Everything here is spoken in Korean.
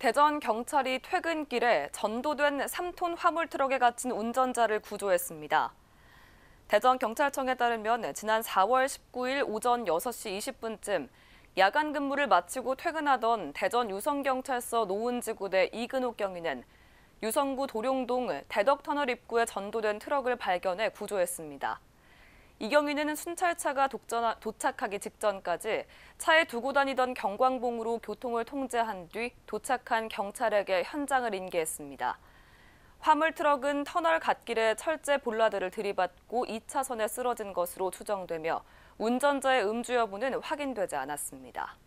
대전 경찰이 퇴근길에 전도된 3톤 화물 트럭에 갇힌 운전자를 구조했습니다. 대전 경찰청에 따르면 지난 4월 19일 오전 6시 20분쯤 야간 근무를 마치고 퇴근하던 대전 유성경찰서 노은지구대 이근옥 경위는 유성구 도룡동 대덕터널 입구에 전도된 트럭을 발견해 구조했습니다. 이경윤는 순찰차가 독전하, 도착하기 직전까지 차에 두고 다니던 경광봉으로 교통을 통제한 뒤 도착한 경찰에게 현장을 인계했습니다. 화물 트럭은 터널 갓길에 철제 볼라드를 들이받고 2차선에 쓰러진 것으로 추정되며 운전자의 음주 여부는 확인되지 않았습니다.